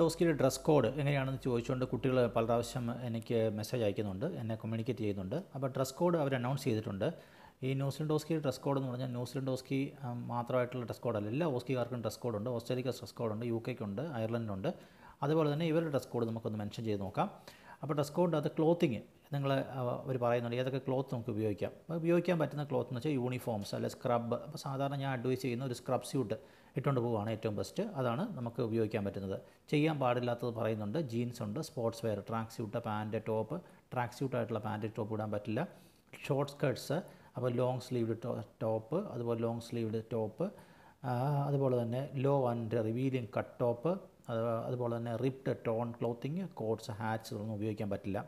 ഡോസ്കിയുടെ dress code എങ്ങനെയാണെന്ന് ചോദിച്ചുകൊണ്ട് കുട്ടികൾ പല പ്രാവശ്യം എനിക്ക് മെസ്സേജ് അയക്കുന്നുണ്ട് എന്നെ കമ്മ്യൂണിക്കേറ്റ് ചെയ്യുന്നുണ്ട് അപ്പോൾ ഡ്രസ് കോഡ് അവർ അനൗൺസ് ചെയ്തിട്ടുണ്ട് ഈ ന്യൂസിലൻഡോസ്കിയുടെ ഡ്രസ് കോഡ് എന്ന് പറഞ്ഞാൽ ന്യൂസിലൻഡോസ്കി മാത്രമായിട്ടുള്ള ഡ്രസ് കോഡല്ല എല്ലാ ഓസ്കിക്കാർക്കും ഡ്രസ് കോഡുണ്ട് ഓസ്ട്രേലിയക്ക് ഡ്രസ് കോഡുണ്ട് യു കെക്കുണ്ട് അയർലൻഡിനുണ്ട് അതുപോലെ തന്നെ ഇവരുടെ ഡ്രസ് കോഡ് നമുക്കൊന്ന് മെൻഷൻ ചെയ്ത് നോക്കാം അപ്പോൾ ഡ്രസ് കോഡ് അത് ക്ലോത്തിങ് നിങ്ങൾ അവർ പറയുന്നുണ്ട് ഏതൊക്കെ ക്ലോത്ത് നമുക്ക് ഉപയോഗിക്കാം അപ്പോൾ ഉപയോഗിക്കാൻ പറ്റുന്ന ക്ലോത്ത് എന്ന് വെച്ചാൽ യൂണിഫോംസ് അല്ലെ സ്ക്രബ് അപ്പോൾ സാധാരണ ഞാൻ അഡ്വൈസ് ചെയ്യുന്ന ഒരു സ്ക്രബ് സ്യൂട്ട് ഇട്ടുകൊണ്ട് പോവുകയാണ് ഏറ്റവും ബെസ്റ്റ് അതാണ് നമുക്ക് ഉപയോഗിക്കാൻ പറ്റുന്നത് ചെയ്യാൻ പാടില്ലാത്തത് പറയുന്നുണ്ട് ജീൻസ് ഉണ്ട് sportswear tracksuit pant top tracksuit ആയിട്ടുള്ള പാൻറ്റ് ടോപ്പ് ഇടാൻ പറ്റില്ല ഷോർട്ട് സ്കേർട്സ് അപ്പോൾ ലോങ് സ്ലീവ്ഡ് ടോപ്പ് അതുപോലെ ലോങ് സ്ലീവ്ഡ് ടോപ്പ് അതുപോലെ തന്നെ low and revealing cut top അത് അതുപോലെ തന്നെ ripped torn clothing coats hats ഇതൊന്നും ഉപയോഗിക്കാൻ പറ്റില്ല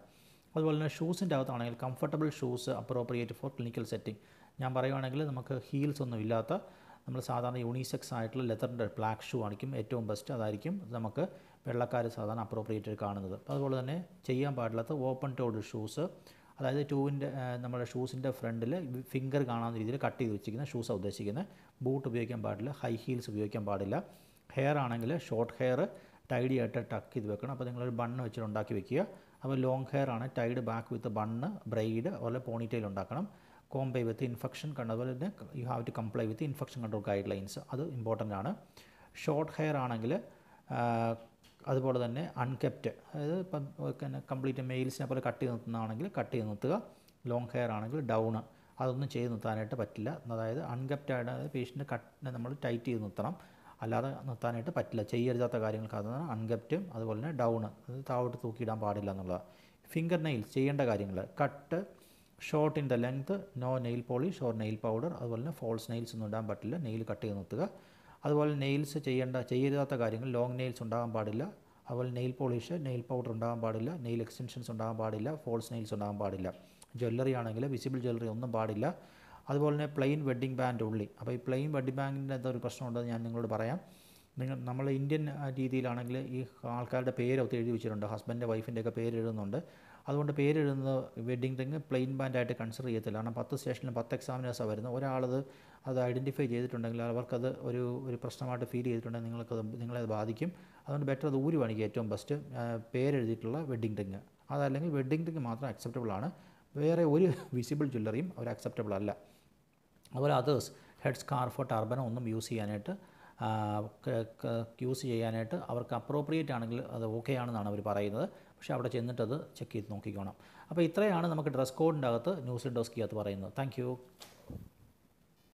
അതുപോലെ തന്നെ ഷൂസിൻ്റെ അകത്താണെങ്കിൽ comfortable shoes appropriate for clinical setting ഞാൻ പറയുകയാണെങ്കിൽ നമുക്ക് ഹീൽസ് ഒന്നും ഇല്ലാത്ത നമ്മൾ സാധാരണ യൂണിസെക്സ് ആയിട്ടുള്ള ലെതറിൻ്റെ ബ്ലാക്ക് ഷൂ ആയിരിക്കും ഏറ്റവും ബെസ്റ്റ് അതായിരിക്കും നമുക്ക് വെള്ളക്കാർ സാധാരണ അപ്രോപ്രിയേറ്റ് കാണുന്നത് അതുപോലെ തന്നെ ചെയ്യാൻ പാടില്ലാത്ത ഓപ്പൺ ടോഡ് ഷൂസ് അതായത് ടൂവിൻ്റെ നമ്മുടെ ഷൂസിൻ്റെ ഫ്രണ്ടിൽ ഫിംഗർ കാണാവുന്ന രീതിയിൽ കട്ട് ചെയ്ത് വെച്ചിരിക്കുന്ന ഷൂസാണ് ഉദ്ദേശിക്കുന്നത് ബൂട്ട് ഉപയോഗിക്കാൻ പാടില്ല ഹൈ ഹീൽസ് ഉപയോഗിക്കാൻ പാടില്ല ഹെയർ ആണെങ്കിൽ ഷോർട്ട് ഹെയർ ടൈഡി ആയിട്ട് ടക്ക് ചെയ്ത് വെക്കണം അപ്പോൾ നിങ്ങളൊരു ബണ്ണ് വെച്ചിട്ട് ഉണ്ടാക്കി വെക്കുക അപ്പോൾ ലോങ് ഹെയർ ആണ് tied back with bun braid അതുപോലെ പോണിറ്റെയിൽ ഉണ്ടാക്കണം കോംബൈ വിത്ത് ഇൻഫെക്ഷൻ കണ്ട അതുപോലെ തന്നെ you have to comply with infection control guidelines അത് ഇമ്പോർട്ടൻ്റ് ആണ് ഷോർട്ട് ഹെയർ ആണെങ്കിൽ അതുപോലെ തന്നെ അൺകെപ്റ്റ് അതായത് ഇപ്പം കംപ്ലീറ്റ് മെയിൽസിനെ പോലെ കട്ട് ചെയ്ത് നിർത്തുന്നതാണെങ്കിൽ കട്ട് ചെയ്ത് നിർത്തുക ലോങ് ഹെയർ ആണെങ്കിൽ ഡൗൺ അതൊന്നും ചെയ്ത് നിർത്താനായിട്ട് പറ്റില്ല അതായത് അൺകെപ്റ്റ് ആയിട്ട് അതായത് പേഷ്യൻ്റ് കട്ടിനെ നമ്മൾ ടൈറ്റ് ചെയ്ത് നിർത്തണം അല്ലാതെ നിർത്താനായിട്ട് പറ്റില്ല ചെയ്യരുതാത്ത കാര്യങ്ങൾക്ക് അതാണ് അൺഗപ്റ്റും അതുപോലെ തന്നെ ഡൗൺ അത് താവോട്ട് തൂക്കിയിടാൻ പാടില്ല എന്നുള്ളതാണ് ഫിംഗർ നെയിൽസ് ചെയ്യേണ്ട കാര്യങ്ങൾ cut short in the length no nail polish or nail powder അതുപോലെ തന്നെ ഫോൾസ് നെയിൽസ് ഒന്നും ഇടാൻ പറ്റില്ല നെയിൽ കട്ട് ചെയ്ത് നിർത്തുക അതുപോലെ നെയിൽസ് ചെയ്യേണ്ട ചെയ്യരുതാത്ത കാര്യങ്ങൾ ലോങ് നെയിൽസ് ഉണ്ടാകാൻ പാടില്ല അതുപോലെ നെയിൽ പോളിഷ് നെയിൽ പൗഡർ ഉണ്ടാകാൻ പാടില്ല നെയിൽ എക്സ്റ്റൻഷൻസ് ഉണ്ടാകാൻ പാടില്ല ഫോൾസ് നെയിൽസ് ഉണ്ടാകാൻ പാടില്ല ജ്വല്ലറി ആണെങ്കിൽ വിസിബിൾ ജ്വല്ലറി ഒന്നും പാടില്ല അതുപോലെ തന്നെ പ്ലെയിൻ വെഡ്ഡിംഗ് ബാൻഡ് ഉള്ളി അപ്പോൾ ഈ പ്ലെയിൻ വെഡ്ഡിംഗ് ബാൻഡിൻ്റെ എന്താ ഒരു പ്രശ്നമുണ്ടെന്ന് ഞാൻ നിങ്ങളോട് പറയാം നിങ്ങൾ നമ്മൾ ഇന്ത്യൻ രീതിയിലാണെങ്കിൽ ഈ ആൾക്കാരുടെ പേരൊക്കെ എഴുതി വെച്ചിട്ടുണ്ട് ഹസ്ബൻഡിൻ്റെ വൈഫിൻ്റെ ഒക്കെ പേര് എഴുതുന്നുണ്ട് അതുകൊണ്ട് പേര് എഴുതുന്നത് വെഡ്ഡിംഗ് റിങ് പ്ലെയിൻ ബാൻഡായിട്ട് കൺസിഡർ ചെയ്യത്തില്ല കാരണം പത്ത് സ്റ്റേഷനിലും പത്ത് എക്സാമിനേഴ്സാണ് വരുന്നത് ഒരാളത് അത് ഐഡൻറ്റിഫൈ ചെയ്തിട്ടുണ്ടെങ്കിൽ അവർക്കത് ഒരു ഒരു പ്രശ്നമായിട്ട് ഫീൽ ചെയ്തിട്ടുണ്ടെങ്കിൽ നിങ്ങൾക്കത് നിങ്ങളെ ബാധിക്കും അതുകൊണ്ട് ബെറ്റർ അത് ഊരി വേണമെങ്കിൽ ഏറ്റവും ബെസ്റ്റ് പേരെഴുതിയിട്ടുള്ള വെഡ്ഡിംഗ് റിങ് അതല്ലെങ്കിൽ വെഡ്ഡിംഗ് റിങ് മാത്രം അക്സെപ്റ്റബിൾ ആണ് വേറെ ഒരു വിസിബിൾ ജ്വല്ലറിയും അവർ അക്സെപ്റ്റബിൾ അല്ല അതുപോലെ അതേഴ്സ് ഹെഡ് സ്കാർഫ് ടർബനോ ഒന്നും യൂസ് ചെയ്യാനായിട്ട് യൂസ് ചെയ്യാനായിട്ട് അവർക്ക് അപ്രോപ്രിയേറ്റ് ആണെങ്കിൽ അത് ഓക്കെ ആണെന്നാണ് അവർ പറയുന്നത് പക്ഷേ അവിടെ ചെന്നിട്ടത് ചെക്ക് ചെയ്ത് നോക്കിക്കോണം അപ്പോൾ ഇത്രയാണ് നമുക്ക് ഡ്രസ് കോഡിൻ്റെ അകത്ത് ന്യൂസ് ഡോസ്കി അകത്ത് പറയുന്നത് താങ്ക്